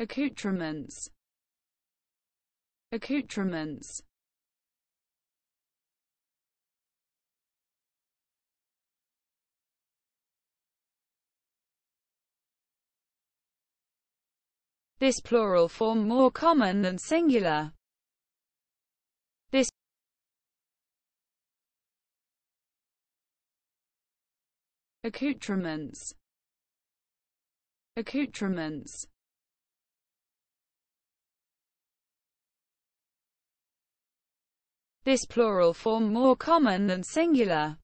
accoutrements accoutrements This plural form more common than singular. This accoutrements accoutrements This plural form more common than singular.